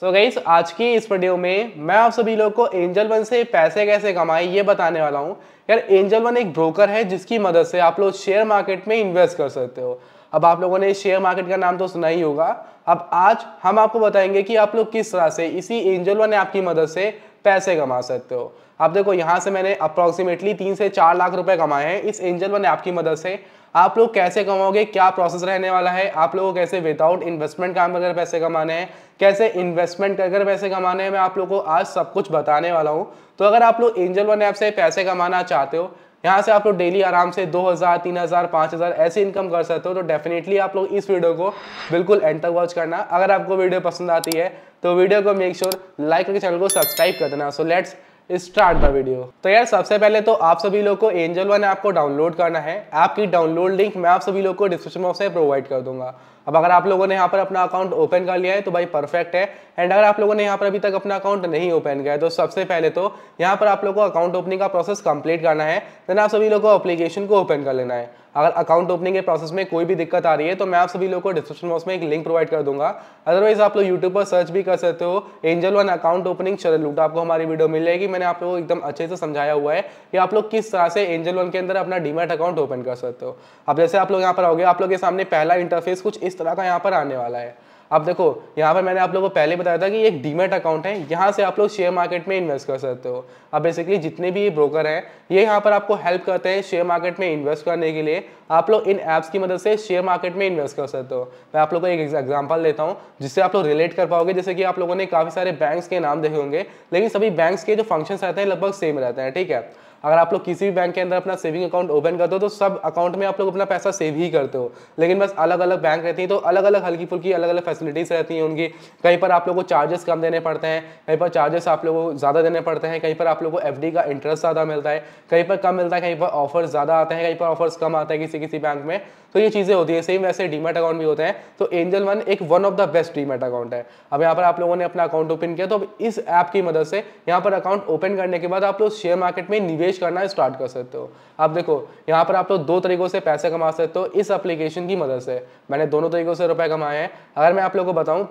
सो so गईस आज की इस वीडियो में मैं आप सभी लोग को एंजल वन से पैसे कैसे कमाएं ये बताने वाला हूँ यार एंजल वन एक ब्रोकर है जिसकी मदद से आप लोग शेयर मार्केट में इन्वेस्ट कर सकते हो अब आप लोगों ने शेयर मार्केट का नाम तो सुना ही होगा अब आज हम आपको बताएंगे कि आप लोग किस तरह से इसी एंजल वन ऐप की मदद से पैसे कमा सकते हो आप देखो यहाँ से मैंने अप्रोक्सीमेटली तीन से चार लाख रुपए कमाए हैं इस एंजल वन ऐप की मदद से आप लोग कैसे कमाओगे क्या प्रोसेस रहने वाला है आप लोगों को कैसे विदाउट इन्वेस्टमेंट काम कर पैसे कमाने हैं कैसे इन्वेस्टमेंट कर कर पैसे कमाने हैं मैं आप लोगों को आज सब कुछ बताने वाला हूं तो अगर आप लोग एंजल वन ऐप से पैसे कमाना चाहते हो यहाँ से आप लोग डेली आराम से 2000, 3000, 5000 ऐसे इनकम कर सकते हो तो डेफिनेटली आप लोग इस वीडियो को बिल्कुल एंड तक वॉच करना अगर आपको वीडियो पसंद आती है तो वीडियो को मेक श्योर लाइक करके चैनल को सब्सक्राइब कर देना so let's start the video तो यार सबसे पहले तो आप सभी लोग को एंजल वन ऐप को डाउनलोड करना है ऐप की डाउनलोड लिंक मैं आप सभी लोग को डिस्क्रिप्शन बॉक्स में प्रोवाइड कर दूंगा अब अगर आप लोगों ने यहाँ पर अपना अकाउंट ओपन कर लिया है तो भाई परफेक्ट है एंड अगर आप लोगों ने यहाँ पर अभी तक अपना अकाउंट नहीं ओपन किया है तो सबसे पहले तो यहाँ पर आप लोगों को अकाउंट ओपनिंग का प्रोसेस कंप्लीट करना है देन आप सभी लोगों को अप्लीकेशन को ओपन कर लेना है अगर अकाउंट ओपनिंग के प्रोसेस में कोई भी दिक्कत आ रही है तो मैं आप सभी लोगों को डिस्क्रिप्शन बॉक्स में एक लिंक प्रोवाइड कर दूंगा अदरवाइज आप लोग यूट्यूब पर सर्च भी कर सकते हो Angel One account opening channel लूट आपको हमारी वीडियो मिल जाएगी मैंने आप लोगों को एकदम अच्छे से समझाया हुआ है कि आप लोग किस तरह से एंजल वन के अंदर अपना डीमेट अकाउंट ओपन कर सकते हो अब जैसे आप लोग यहाँ पर आओगे आप लोग के सामने पहला इंटरफेस कुछ इस तरह का यहाँ पर आने वाला है अब देखो यहाँ पर मैंने आप लोगों को पहले बताया था कि एक डीमेट अकाउंट है यहाँ से आप लोग शेयर मार्केट में इन्वेस्ट कर सकते हो अब बेसिकली जितने भी ब्रोकर हैं ये यहाँ पर आपको हेल्प करते हैं शेयर मार्केट में इन्वेस्ट करने के लिए आप लोग इन ऐप्स की मदद से शेयर मार्केट में इन्वेस्ट कर सकते हो मैं आप लोग को एक एग्जाम्पल देता हूँ जिससे आप लोग रिलेट कर पाओगे जैसे कि आप लोगों ने काफ़ी सारे बैंक्स के नाम देखे होंगे लेकिन सभी बैंक्स के जो फंक्शन रहते हैं लगभग सेम रहते हैं ठीक है अगर आप लोग किसी भी बैंक के अंदर अपना सेविंग अकाउंट ओपन करते हो तो सब अकाउंट में आप लोग अपना पैसा सेव ही करते हो लेकिन बस अलग अलग बैंक रहती है तो अलग अलग हल्की फुल्की अलग अलग फैसिलिटीज़ रहती हैं उनकी कहीं पर आप लोग को चार्जेस कम देने पड़ते हैं कहीं पर चार्जेस आप लोग को ज़्यादा देने पड़ते हैं कहीं पर आप लोग को एफ का इंटरेस्ट ज़्यादा मिलता है कहीं पर कम मिलता है कहीं पर ऑफर्स ज़्यादा आते हैं कहीं पर ऑफर्स कम आते हैं किसी किसी बैंक में तो ये चीज़ें होती है सेम वैसे डीमेट अकाउंट भी होते हैं तो एंजल वन एक one of the best demat account है अब यहाँ पर आप लोगों ने अपना अकाउंट ओपन किया तो अब इस ऐप की मदद से यहाँ पर अकाउंट ओपन करने के बाद आप लोग शेयर मार्केट में निवेश निवेश करना स्टार्ट कर सकते हो अब देखो यहाँ पर आप लोग दो तरीक़ों से पैसे कमा सकते हो इस एप्लीकेशन की मदद से मैंने दोनों तरीक़ों से रुपए कमाए हैं अगर मैं आप लोग को बताऊँ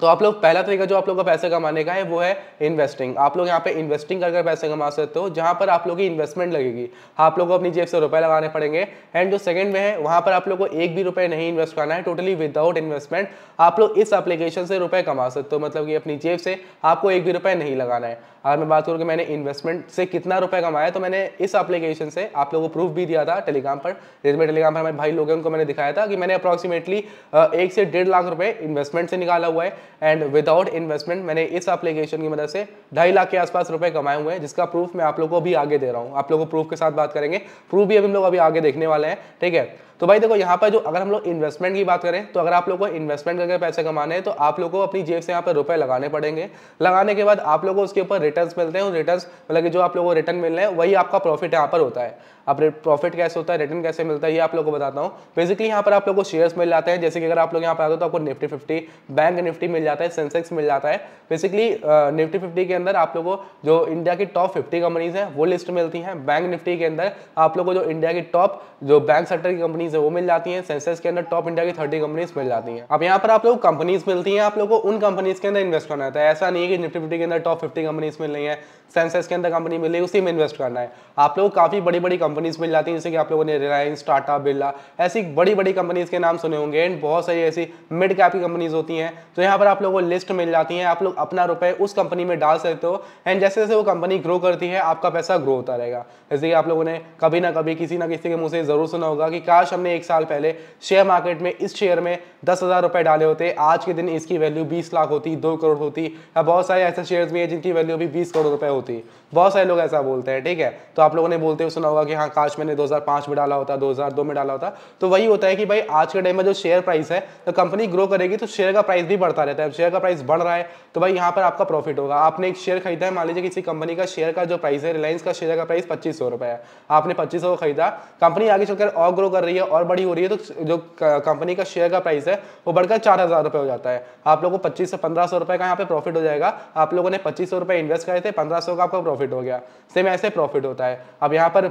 तो आप लोग पहला तरीका जो आप लोग का पैसे कमाने का है वो है इन्वेस्टिंग आप लोग यहाँ पे इन्वेस्टिंग करके पैसे कमा सकते हो जहाँ पर आप लोग की इन्वेस्टमेंट लगेगी आप लोग को अपनी जेब से रुपए लगाने पड़ेंगे एंड जो सेकंड में है वहाँ पर आप लोग को एक भी रुपए नहीं इन्वेस्ट करना है टोटली विदाउट इन्वेस्टमेंट आप लोग इस अपलीकेशन से रुपये कमा सकते हो मतलब कि अपनी जेब से आपको एक भी रुपये नहीं लगाना है अगर मैं बात करूँ कि मैंने इन्वेस्टमेंट से कितना रुपये कमाया तो मैंने इस अपलीकेशन से आप लोगों को प्रूफ भी दिया था टेलीग्राम पर जिसमें टेलीग्राम पर हमारे भाई लोग हैं उनको मैंने दिखाया था कि मैंने अप्रॉक्सीमेटली एक से डेढ़ लाख रुपये इन्वेस्टमेंट से निकाला हुआ है एंड विदाउट इन्वेस्टमेंट मैंने इस एप्लीकेशन की मदद से ढाई लाख के आसपास रुपए कमाए हुए हैं जिसका प्रूफ मैं आप लोगों को भी आगे दे रहा हूँ आप लोगों को प्रूफ के साथ बात करेंगे प्रूफ भी अभी हम लोग अभी आगे देखने वाले हैं ठीक है तो भाई देखो यहाँ पर जो अगर हम लोग इन्वेस्टमेंट की बात करें तो अगर आप लोग को इन्वेस्टमेंट करके पैसे कमाने हैं तो आप लोगों को अपनी जेब से यहाँ पर रुपए लगाने पड़ेंगे लगाने के बाद आप लोगों को उसके ऊपर रिटर्न मिलते हैं रिटर्न मतलब कि जो आप लोगों को रिटर्न मिल रहे हैं वही आपका प्रॉफिट यहाँ पर होता है अब प्रॉफिट कैसे होता है रिटर्न कैसे मिलता है ये आप लोगों को बताता हूँ बेसिकली यहाँ पर आप लोगों को शेयर्स मिल जाते हैं जैसे कि अगर आप लोग यहाँ पर आते हो तो आपको निफ्टी फिफ्टी बैंक निफ्टी मिल जाता है सेंसेक्स मिल जाता है बेसिकली निफ्टी फिफ्टी के अंदर आप लोगों को जो इंडिया की टॉप फिफ्टी कंपनीज हैं वो लिस्ट मिलती हैं बैंक निफ्टी के अंदर आप लोग को जो इंडिया की टॉप जो बैंक सेक्टर की कंपनीज कंपनीज है वो मिल जाती है सेंसेस के अंदर टॉप इंडिया की थर्टी कंपनीज मिल जाती है अब यहाँ पर आप लोग कंपनीज मिलती है आप लोग को उन कंपनीज के अंदर इन्वेस्ट करना है ऐसा नहीं है कि निफ्टी फिफ्टी के अंदर टॉप फिफ्टी कंपनीज मिल रही है सेंसेस के अंदर कंपनी मिल रही है उसी में इन्वेस्ट करना है आप लोग काफ़ी बड़ी बड़ी कंपनीज मिल जाती है जैसे कि आप लोगों ने रिलायंस टाटा बिरला ऐसी बड़ी बड़ी कंपनीज के नाम सुने होंगे एंड बहुत सारी ऐसी मिड कैप की कंपनीज होती है तो यहाँ पर आप लोगों को लिस्ट मिल जाती है आप लोग अपना रुपए उस कंपनी में डाल सकते हो एंड जैसे जैसे वो कंपनी ग्रो करती है आपका पैसा ग्रो होता रहेगा जैसे कि आप लोगों ने कभी ना कभी किसी ना किसी के मुंह से ज़रूर सुना होगा कि काश हमने एक साल पहले शेयर मार्केट में इस शेयर में दस हज़ार रुपये डाले होते आज के दिन इसकी वैल्यू बीस लाख होती दो करोड़ होती या बहुत सारे ऐसे शेयर्स भी हैं जिनकी वैल्यू अभी बीस करोड़ रुपये होती बहुत सारे लोग ऐसा बोलते हैं ठीक है तो आप लोगों ने बोलते हुए सुना होगा कि हाँ काश मैंने दो में डाला होता दो में डाला होता तो वही होता है कि भाई आज के टाइम में जो शेयर प्राइस है तो कंपनी ग्रो करेगी तो शेयर का प्राइस भी बढ़ता रहता है शेयर का प्राइस बढ़ रहा है तो भाई यहाँ पर आपका प्रॉफिट होगा आपने एक शेयर खरीदा है मान लीजिए किसी कंपनी का शेयर का जो प्राइस है रिलायंस का शेयर का प्राइस पच्चीस सौ रुपये है आपने पच्चीस सौ खरीदा कंपनी आगे चलकर और ग्रो कर रही है और बड़ी हो रही है तो जो कंपनी का शेयर का प्राइस है है वो बढ़कर चार हज़ार रुपये हो जाता है आप लोगों को पच्चीस से पंद्रह सौ रुपये का यहाँ पे प्रॉफिट हो जाएगा आप लोगों ने पच्चीस सौ रुपये इन्वेस्ट करे थे पंद्रह सौ का आपका प्रॉफिट हो गया सेम ऐसे प्रॉफिट होता है अब यहाँ पर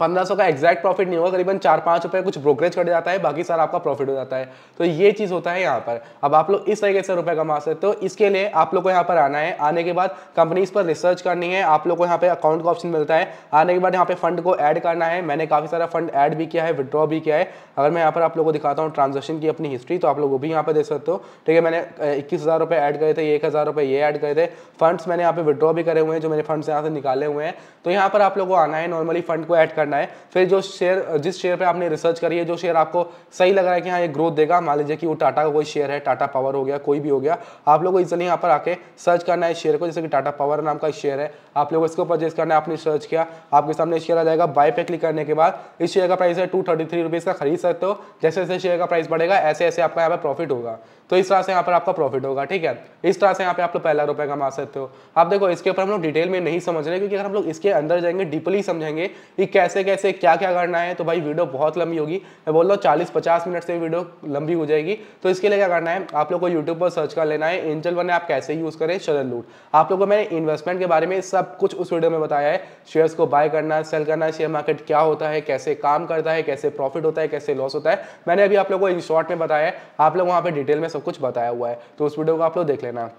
पंद्रह सौ का एग्जैक्ट प्रॉफिट नहीं होगा करीबन चार पाँच रुपये कुछ ब्रोकरेज कट जाता है बाकी सारा आपका प्रॉफिट हो जाता है तो ये चीज़ होता है यहाँ पर अब आप लोग इस तरीके से रुपए कमा सकते हो तो इसके लिए आप लोग को यहाँ पर आना है आने के बाद कंपनीज पर रिसर्च करनी है आप लोग को यहाँ पे अकाउंट का ऑप्शन मिलता है आने के बाद यहाँ पे फंड को ऐड करना है मैंने काफ़ी सारा फंड ऐड भी किया है विदड्रॉ भी किया है अगर मैं यहाँ पर आप लोग को दिखाता हूँ ट्रांजेक्शन की अपनी हिस्ट्री तो आप लोग वो भी यहाँ पर दे सकते हो ठीक है मैंने इक्कीस हज़ार रुपये ऐड करे थे एक हज़ार रुपये ये ऐड करे थे फंड्स मैंने यहाँ पर विदड्रॉ भी करे हुए हैं जो मेरे फंड्स यहाँ से निकाले हुए हैं तो यहाँ पर आप लोग को आना है नॉर्मली फंड को ऐड करना है फिर जो शेयर जिस शेयर पे आपने रिसर्च करी है जो शेयर आपको सही लग रहा है कि हाँ ये ग्रोथ देगा मान लीजिए कि वो टाटा का कोई शेयर है टाटा पावर हो गया कोई भी हो गया आप लोगों को इजिली यहाँ पर आके सर्च करना है शेयर को जैसे कि टाटा पावर नाम का शेयर है आप लोगों को इसको परचेज करना है आपने सर्च किया आपके सामने शेयर आ जाएगा बाय पे क्लिक करने के बाद इस शेयर का प्राइस है टू का खरीद सकते हो जैसे जैसे शेयर का प्राइस बढ़ेगा ऐसे ऐसे आपका यहाँ पर प्रॉफिट होगा तो इस तरह से यहाँ पर आपका प्रॉफिट होगा ठीक है इस तरह से यहाँ पे आप लोग पहला रुपए कमा सकते हो आप देखो इसके ऊपर हम लोग डिटेल में नहीं समझ रहे क्योंकि अगर हम लोग इसके अंदर जाएंगे डीपली समझेंगे कि कैसे कैसे कैसे क्या क्या करना है तो भाई वीडियो बहुत लंबी होगी मैं बोल रहा हूँ चालीस पचास मिनट से वीडियो लंबी हो जाएगी तो इसके लिए क्या करना है आप लोग को यूट्यूब पर सर्च कर लेना है एंजल वन आप कैसे यूज़ करें शरण लूट आप लोग को मैंने इन्वेस्टमेंट के बारे में सब कुछ उस वीडियो में बताया है शेयर्स को बाय करना सेल करना शेयर मार्केट क्या होता है कैसे काम करता है कैसे प्रॉफिट होता है कैसे लॉस होता है मैंने अभी आप लोग को इन शॉर्ट में बताया है आप लोग वहाँ पर डिटेल में सब कुछ बताया हुआ है तो उस वीडियो को आप लोग देख लेना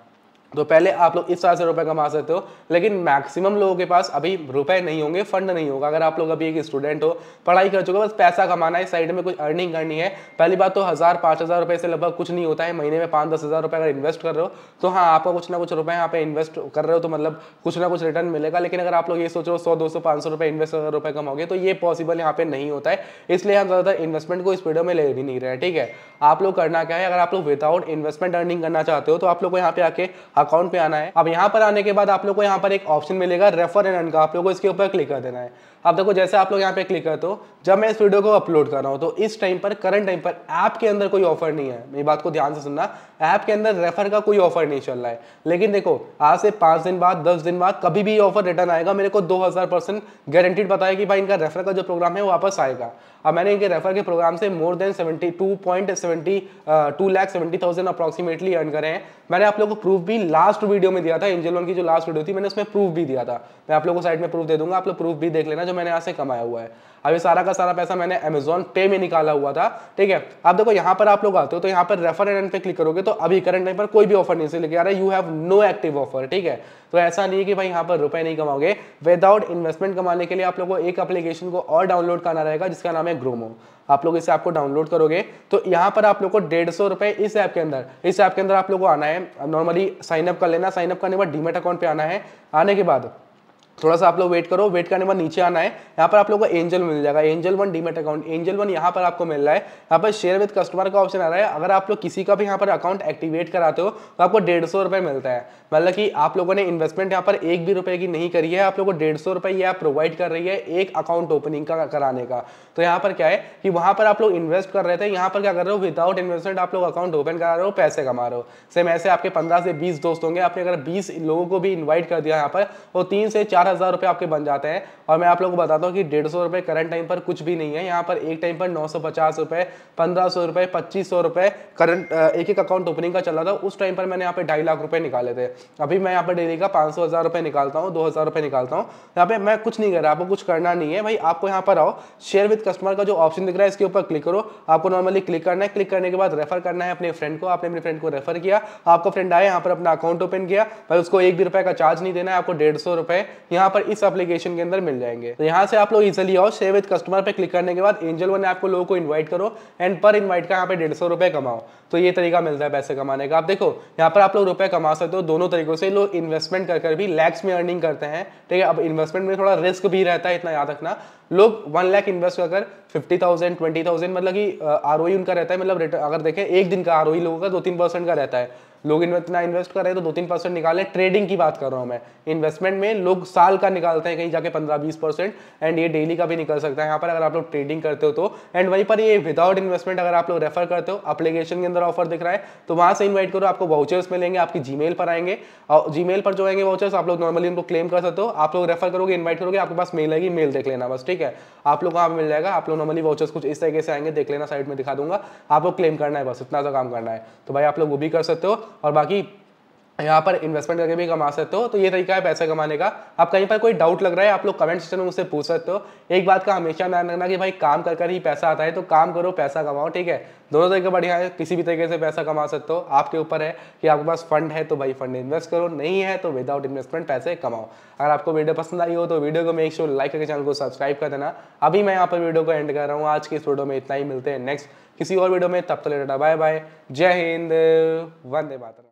तो पहले आप लोग इस तरह से रुपए कमा सकते हो लेकिन मैक्सिमम लोगों के पास अभी रुपए नहीं होंगे फंड नहीं होगा अगर आप लोग अभी एक स्टूडेंट हो पढ़ाई कर चुके हो बस पैसा कमाना है साइड में कुछ अर्निंग करनी है पहली बात तो हज़ार पाँच हज़ार रुपये से लगभग कुछ नहीं होता है महीने में पाँच दस हज़ार रुपये अगर इन्वेस्ट कर रहे हो तो हाँ आपको कुछ ना कुछ रुपये यहाँ पे इन्वेस्ट कर रहे हो तो मतलब कुछ ना कुछ रिटर्न मिलेगा लेकिन अगर आप लोग ये सोच रहे हो सौ दो सौ पाँच सौ रुपये इन्वेस्ट अगर रुपये कमाओगे तो ये पॉसिबल यहाँ पे नहीं होता है इसलिए हम ज़्यादातर इन्वेस्टमेंट को इस वीडियो में ले भी नहीं रहे ठीक है आप लोग करना क्या है अगर आप लोग विदाउट इन्वेस्टमेंट अर्निंग करना चाहते हो तो आप लोग को यहाँ पे आके अकाउंट पे आना है अब यहाँ पर आने के बाद आप लोग को यहाँ पर एक ऑप्शन मिलेगा रेफर एंड का आप लोग को इसके ऊपर क्लिक कर देना है आप देखो जैसे आप लोग यहाँ पे क्लिक करते हो जब मैं इस वीडियो को अपलोड कर रहा हूँ तो इस टाइम पर करंट टाइम पर ऐप के अंदर कोई ऑफर नहीं है मेरी बात को ध्यान से सुनना ऐप के अंदर रेफर का कोई ऑफर नहीं चल रहा है लेकिन देखो आज से पाँच दिन बाद दस दिन बाद कभी भी ऑफर रिटर्न आएगा मेरे को दो गारंटीड बताया कि भाई इनका रेफर का जो प्रोग्राम है वो वापस आएगा अब मैंने इनके रेफर के प्रोग्राम से more than seventy two point seventy two lakh seventy thousand approximately earn करें हैं मैंने आप लोग को प्रूफ भी लास्ट वीडियो में दिया था एंजल वन की जो लास्ट वीडियो थी मैंने उसमें प्रूफ भी दिया था मैं आप लोग को साइड में प्रूफ दे दूंगा आप लोग प्रूफ भी देख लेना जो मैंने यहाँ से कमाया हुआ है अब ये सारा का सारा पैसा मैंने अमेजोन पे में निकाला हुआ था ठीक है अब देखो यहाँ पर आप लोग आते हो तो यहाँ पर रेफर एंड पे क्लिक करोगे तो अभी करंट टाइम पर कोई भी ऑफर नहीं से लेके आ रहा है you have no active offer ठीक है तो ऐसा नहीं है कि भाई यहाँ पर रुपए नहीं कमाओगे विदाउट इन्वेस्टमेंट कमाने के लिए आप लोगों को एक एप्लीकेशन को और डाउनलोड करना रहेगा जिसका नाम है ग्रोमो आप लोग इसे आपको डाउनलोड करोगे तो यहाँ पर आप लोग को डेढ़ सौ रुपए इस ऐप के अंदर इस ऐप के अंदर आप लोग को आना है नॉर्मली साइनअप कर लेना साइनअप करने के बाद डीमेट अकाउंट पे आना है आने के बाद थोड़ा सा आप लोग वेट करो वेट करने बाद नीचे आना है यहाँ पर आप लोगों को एंजल मिल जाएगा Angel One demat account Angel One यहाँ पर आपको मिल रहा है यहाँ पर शेयर विद कस्टमर का ऑप्शन आ रहा है अगर आप लोग किसी का भी यहाँ पर अकाउंट एक्टिवेट कराते हो तो आपको डेढ़ सौ रुपये मिलता है मतलब कि आप लोगों ने इन्वेस्टमेंट यहाँ पर एक भी रुपये की नहीं करी है आप लोग को डेढ़ सौ रुपये प्रोवाइड कर रही है एक अकाउंट ओपनिंग का कराने का तो यहाँ पर क्या है कि वहाँ पर आप लोग इन्वेस्ट कर रहे थे यहाँ पर क्या कर रहे हो विदाउट इन्वेस्टमेंट आप लोग अकाउंट ओपन करा रहे हो पैसे कमा रहे हो सेम ऐसे आपके पंद्रह से बीस दोस्त होंगे आपने अगर बीस लोगों को भी इन्वाइट कर दिया यहाँ पर वो तो तीन से चार चार हज़ार रुपये आपके बन जाते हैं और मैं आप लोगों को बताता हूँ कि डेढ़ सौ रुपये करंट टाइम पर कुछ भी नहीं है यहाँ पर एक टाइम पर नौ सौ पचास रुपये पंद्रह सौ रुपये पच्चीस सौ रुपये करंट एक एक अकाउंट ओपनिंग का चला था उस टाइम पर मैंने यहाँ पे ढाई लाख रुपये निकाले थे अभी मैं यहाँ पर डेली का पाँच सौ हज़ार रुपये निकालता हूँ दो हज़ार रुपये निकालता हूँ यहाँ पे मैं कुछ नहीं कर रहा आपको कुछ करना नहीं है भाई आपको यहाँ पर आओ शेयर विद कस्टमर का जो ऑप्शन दिख रहा है इसके ऊपर क्लिक करो आपको नॉर्मली क्लिक करना है क्लिक करने के बाद रेफर करना है अपने फ्रेंड को आपने अपने फ्रेंड को रेफर किया आपका फ्रेंड आया यहाँ पर अपना अकाउंट ओपन किया भाई उसको एक भी रुपये का चार्ज नहीं देना है आपको डेढ़ सौ रुपये यहाँ पर इस एप्लीकेशन के अंदर मिल जाएंगे तो यहाँ से आप लोग इजिली आओ सेव विद कस्टमर पे क्लिक करने के बाद एंजल वन ऐप को लोगों को इन्वाइट करो एंड पर इन्वाइट का यहाँ पे डेढ़ सौ कमाओ तो ये तरीका मिलता है पैसे कमाने का आप देखो यहाँ पर आप लोग रुपए कमा सकते हो दोनों तरीकों से लोग इन्वेस्टमेंट कर कर भी लैक्स में अर्निंग करते हैं ठीक है अब इन्वेस्टमेंट में थोड़ा रिस्क भी रहता है इतना याद रखना लोग वन लैख इन्वेस्ट कर फिफ्टी थाउजेंड ट्वेंटी थाउजेंड मतलब कि आर e उनका रहता है मतलब अगर देखें एक दिन का आर e लोगों का दो तीन परसेंट का रहता है लोग इतना इन्वेस्ट कर रहे हैं तो दो तीन परसेंट निकाले ट्रेडिंग की बात कर रहा हूँ मैं इन्वेस्टमेंट में लोग साल का निकालते हैं कहीं जाके पंद्रह बीस परसेंट एंड ये डेली का भी निकल सकता है यहाँ पर अगर आप लोग ट्रेडिंग करते हो तो एंड वहीं पर ये विदाउट इन्वेस्टमेंट अगर आप लोग रेफर करते हो अप्लीकेशन के अंदर ऑफर दिख रहा है तो वहाँ से इन्वाइट करो आपको वाउचर्स मिलेंगे आपकी जी पर आएंगे और जी पर जो आएंगे वाउचर्स आप लोग नॉर्मली उनको क्लेम कर सकते हो आप लोग रेफर करोगे इन्वाइट करोगे आपके पास मेल आएगी मेल देख लेना बस ठीक है आप लोग वहाँ मिल जाएगा आप लोग नॉर्मली वाउचर्स कुछ इस तरीके से आएंगे देख लेना साइड में दिखा दूंगा आप लोग क्लेम करना है बस इतना सा काम करना है तो भाई आप लोग वो भी कर सकते हो और बाकी यहाँ पर इन्वेस्टमेंट करके भी कमा सकते हो तो ये तरीका है पैसा कमाने का आप कहीं पर कोई डाउट लग रहा है आप लोग कमेंट सेक्शन में मुझसे पूछ सकते हो एक बात का हमेशा ध्यान रखना कि भाई काम कर कर ही पैसा आता है तो काम करो पैसा कमाओ ठीक है दोनों तरीके बढ़िया है किसी भी तरीके से पैसा कमा सकते हो आपके ऊपर है कि आपके पास फंड है तो भाई फंड इन्वेस्ट करो नहीं है तो विदाउट इन्वेस्टमेंट पैसे कमाओ अगर आपको वीडियो पसंद आई हो तो वीडियो को मेक श्योर लाइक करके चैनल को सब्सक्राइब कर देना अभी मैं यहाँ पर वीडियो को एंड कर रहा हूँ आज के इस वीडियो में इतना ही मिलते हैं नेक्स्ट किसी और वीडियो में तब तक लेटा बाय बाय जय हिंद वंदे मातरम